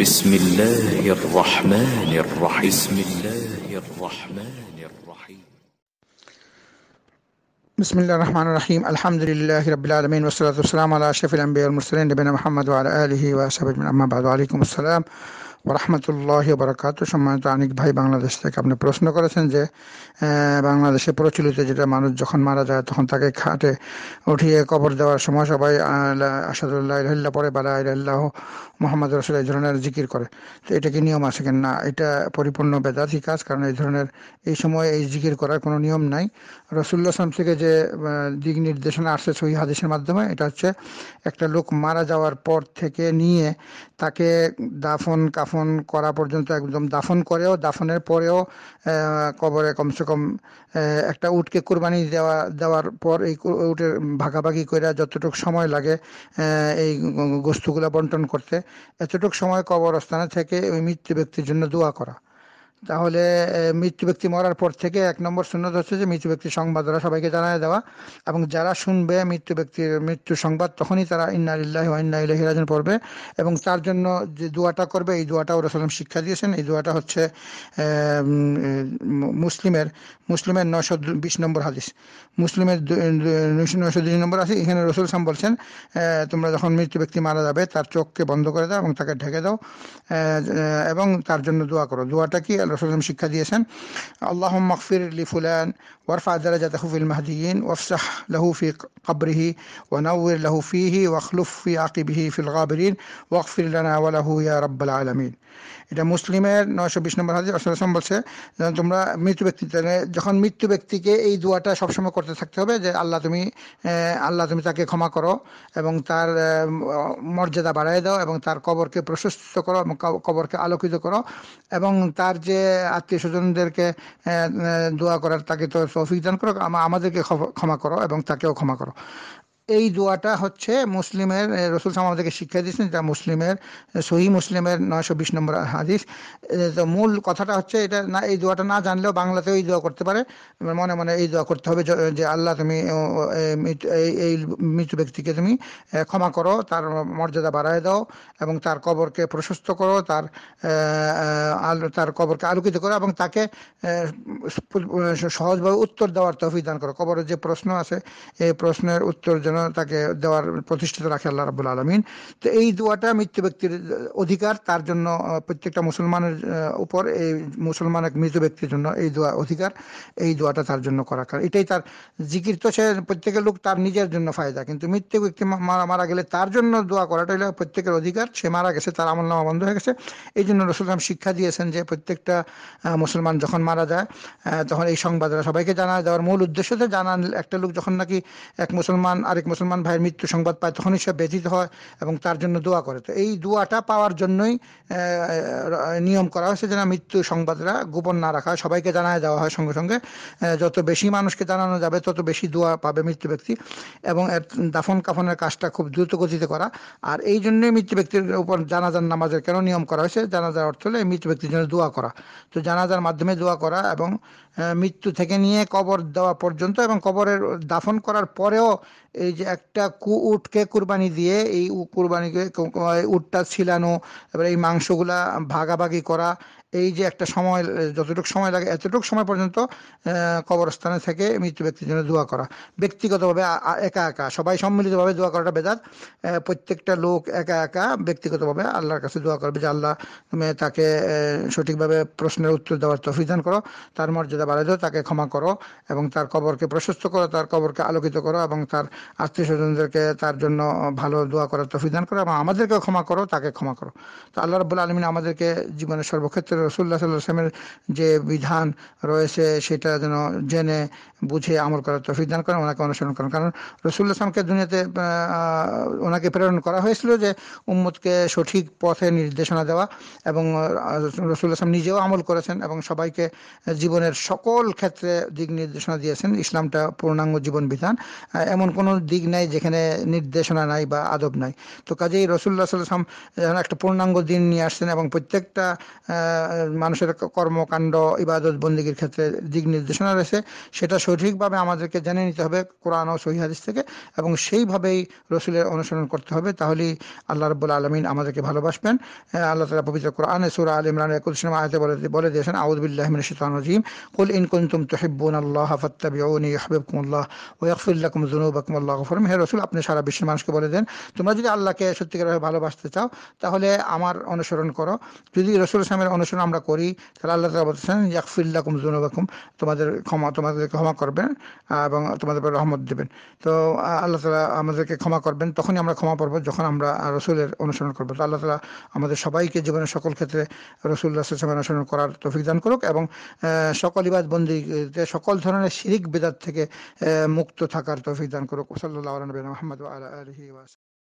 بسم الله الرحمن الرحيم بسم الله الرحمن الرحيم بسم الله الرحمن الرحيم الحمد لله رب العالمين والصلاة والسلام على أشرف الأنبياء والمرسلين نبينا محمد وعلى آله وصحبه أجمعين أما بعد وعليكم السلام রহমতুল্লাহ বরাকাত সম্মানিত অনেক ভাই বাংলাদেশ থেকে আপনি প্রশ্ন করেছেন যে বাংলাদেশে প্রচলিত যেটা মানুষ যখন মারা যায় তখন তাকে খাটে উঠিয়ে কবর দেওয়ার সময় সবাই আসাদুল্লাহ পরে বা আল্লাহ মোহাম্মদ রসুল এই ধরনের জিকির করে তো এটা কি নিয়ম আছে কিনা এটা পরিপূর্ণ বেদাতি কাজ কারণ এই ধরনের এই সময় এই জিকির করার কোনো নিয়ম নাই রসুল্লাহ সাম থেকে যে দিক নির্দেশনা আসছে সহি হাদিসের মাধ্যমে এটা হচ্ছে একটা লোক মারা যাওয়ার পর থেকে নিয়ে তাকে দাফন কাফন দাফন করা পর্যন্ত একদম দাফন করেও দাফনের পরেও কবরে কমসে কম একটা উটকে কুরবানি দেওয়া দেওয়ার পর এই উটের ভাগাভাগি করে যতটুকু সময় লাগে এই গোস্তুগুলো বন্টন করতে এতটুকু সময় কবরস্থানে থেকে ওই মৃত্যু ব্যক্তির জন্য দোয়া করা তাহলে মৃত্যু ব্যক্তি মরার পর থেকে এক নম্বর শূন্য হচ্ছে যে মৃত্যু ব্যক্তির সংবাদ ওরা সবাইকে জানায় দেওয়া এবং যারা শুনবে মৃত্যু ব্যক্তির মৃত্যু সংবাদ তখনই তারা ইন্না ইল্লাহ ইন্না ইল্লাহি পড়বে এবং তার জন্য যে দোয়াটা করবে এই ওরা সালাম শিক্ষা দিয়েছেন এই দোয়াটা হচ্ছে মুসলিমের মুসলিমের নশো বিশ নম্বর হাদিস মুসলিমের নশো দুই নম্বর আছে এখানে রসুল সাম বলছেন তোমরা যখন মৃত্যু ব্যক্তি মারা যাবে তার চোখকে বন্ধ করে দাও এবং তাকে ঢেকে দাও এবং তার জন্য দোয়া করো দোয়াটা কি الرسول مش كديسا اللهم اغفر لفلان وارفع درجته في المهديين وافسح له في قبره ونور له فيه واخلف في عقبه في الغابرين واغفر لنا وله يا رب العالمين এটা মুসলিমের নয়শো বিশ নম্বর হাদিস রসুলাম বলছে তোমরা মৃত্যু ব্যক্তি যখন মৃত্যু ব্যক্তিকে এই দোয়াটা সবসময় করতে থাকতে হবে যে আল্লাহ তুমি আল্লাহ তুমি তাকে ক্ষমা করো এবং তার মর্যাদা বাড়াই দাও এবং তার কবরকে প্রশস্ত করো এবং কবরকে আলোকিত করো এবং তার যে আত্মীয় স্বজনদেরকে দোয়া করার তাকে তো তৌফিক দান করো আমাদেরকে ক্ষমা করো এবং তাকেও ক্ষমা করো এই দোয়াটা হচ্ছে মুসলিমের রসুল সাম আমাদেরকে শিক্ষা দিয়েছেন যেটা মুসলিমের সহি মুসলিমের নয়শো বিশ নম্বর হাদিস তো মূল কথাটা হচ্ছে এটা না এই দোয়াটা না জানলেও বাংলাতেও এই দোয়া করতে পারে মনে মনে এই দোয়া করতে হবে যে আল্লাহ তুমি এই মৃত ব্যক্তিকে তুমি ক্ষমা করো তার মর্যাদা বাড়ায় দাও এবং তার কবরকে প্রশস্ত করো তার আলো তার কবরকে আলোকিত করো এবং তাকে সহজভাবে উত্তর দেওয়ার তফিদান করো কবরের যে প্রশ্ন আছে এই প্রশ্নের উত্তর যেন যেন তাকে দেওয়ার প্রতিষ্ঠিত রাখে আল্লাহ রাবুল আলমিন তো এই দোয়াটা মৃত্যু ব্যক্তির অধিকার তার জন্য প্রত্যেকটা মুসলমানের উপর এই মুসলমান এক মৃত ব্যক্তির জন্য এই দোয়া অধিকার এই দোয়াটা তার জন্য করা কারণ এটাই তার জিকির তো সে প্রত্যেকের লোক তার নিজের জন্য ফায়দা কিন্তু মৃত্যু ব্যক্তি মারা গেলে তার জন্য দোয়া করাটা প্রত্যেকের অধিকার সে মারা গেছে তার আমল নামা বন্ধ হয়ে গেছে এই জন্য রসুলাম শিক্ষা দিয়েছেন যে প্রত্যেকটা মুসলমান যখন মারা যায় তখন এই সংবাদরা সবাইকে জানা দেওয়ার মূল উদ্দেশ্য তো জানান একটা লোক যখন নাকি এক মুসলমান আরেক মুসলমান ভাইয়ের মৃত্যু সংবাদ পায় তখনই সে ব্যথিত হয় এবং তার জন্য দোয়া করে তো এই দোয়াটা পাওয়ার জন্যই নিয়ম করা হয়েছে যেন মৃত্যু সংবাদরা গোপন না রাখা সবাইকে জানায় দেওয়া হয় সঙ্গে সঙ্গে যত বেশি মানুষকে জানানো যাবে তত বেশি দোয়া পাবে মৃত্যু ব্যক্তি এবং এর দাফন কাফনের কাজটা খুব দ্রুত গতিতে করা আর এই জন্যই মৃত্যু ব্যক্তির উপর জানাজার নামাজের কেন নিয়ম করা হয়েছে জানাজার অর্থ হলে মৃত্যু ব্যক্তির জন্য দোয়া করা তো জানাজার মাধ্যমে দোয়া করা এবং মৃত্যু থেকে নিয়ে কবর দেওয়া পর্যন্ত এবং কবরের দাফন করার পরেও এই যে একটা কু উটকে কুরবানি দিয়ে এই কুরবানিকে উটটা ছিলানো এবার এই মাংসগুলা ভাগাভাগি করা এই যে একটা সময় যতটুকু সময় লাগে এতটুকু সময় পর্যন্ত কবরস্থানে থেকে মৃত্যু ব্যক্তির জন্য দোয়া করা ব্যক্তিগতভাবে একা একা সবাই সম্মিলিতভাবে দোয়া করাটা বেদাত প্রত্যেকটা লোক একা একা ব্যক্তিগতভাবে আল্লাহর কাছে দোয়া করবে যে আল্লাহ তুমি তাকে সঠিকভাবে প্রশ্নের উত্তর দেওয়ার তফিদান করো তার মর্যাদা বাড়াই দাও তাকে ক্ষমা করো এবং তার কবরকে প্রশস্ত করো তার কবরকে আলোকিত করো এবং তার আত্মীয় স্বজনদেরকে তার জন্য ভালো দোয়া করার তফিদান করো এবং আমাদেরকে ক্ষমা করো তাকে ক্ষমা করো তো আল্লাহ রবুল্লা আলমিন আমাদেরকে জীবনের সর্বক্ষেত্রে রসুল্লাহ সাল্লামের যে বিধান রয়েছে সেটা যেন জেনে বুঝে আমল করার তফিক দান করেন ওনাকে অনুসরণ করেন কারণ রসুল্লাহ সালামকে দুনিয়াতে ওনাকে প্রেরণ করা হয়েছিল যে উম্মদকে সঠিক পথে নির্দেশনা দেওয়া এবং রসুল্লাহ সালাম নিজেও আমল করেছেন এবং সবাইকে জীবনের সকল ক্ষেত্রে দিক নির্দেশনা দিয়েছেন ইসলামটা পূর্ণাঙ্গ জীবন বিধান এমন কোনো দিক নাই যেখানে নির্দেশনা নাই বা আদব নাই তো কাজেই রসুল্লাহ সাল্লাম একটা পূর্ণাঙ্গ দিন নিয়ে আসছেন এবং প্রত্যেকটা মানুষের কর্মকাণ্ড ইবাদত বন্দীগীর ক্ষেত্রে দিক নির্দেশনা রয়েছে সেটা সঠিকভাবে আমাদেরকে জেনে নিতে হবে কোরআন ও সহিহাদিস থেকে এবং সেইভাবেই রসুলের অনুসরণ করতে হবে তাহলেই আল্লাহ রব্বুল আলমিন আমাদেরকে ভালোবাসবেন আল্লাহ তালা পবিত্র কোরআন সুর আল ইমরান একুলসলাম আয়তে বলে বলে দিয়েছেন আউদ্দুল্লাহ মিনশানজিম কুল ইন কুন্তুম তহিব্বুন আল্লাহ ও ইহবিবকুমুল্লাহ ওয়াকফিল্লাকুম জুনুবাকুমুল্লাহ গফরম হে রসুল আপনি সারা বিশ্বের মানুষকে বলে দেন তোমরা যদি আল্লাহকে সত্যিকারভাবে ভালোবাসতে চাও তাহলে আমার অনুসরণ করো যদি রসুল ইসলামের অনুসরণ পড়াশোনা আমরা করি তাহলে আল্লাহ তালা বলছেন ইয়াকফিল্লাকুম জুনুবাকুম তোমাদের ক্ষমা তোমাদেরকে ক্ষমা করবেন এবং তোমাদের রহমত দেবেন তো আল্লাহ তালা আমাদেরকে ক্ষমা করবেন তখনই আমরা ক্ষমা করবো যখন আমরা রসুলের অনুসরণ করবো তো আল্লাহ তালা আমাদের সবাইকে জীবনের সকল ক্ষেত্রে রসুল্লাহ সাল্লাম অনুসরণ করার তফিক দান করুক এবং সকল ইবাদ বন্দীতে সকল ধরনের শিরিক বেদার থেকে মুক্ত থাকার তফিক দান করুক সাল্লাহ আলনবিন মোহাম্মদ আলা আলহি ওয়াস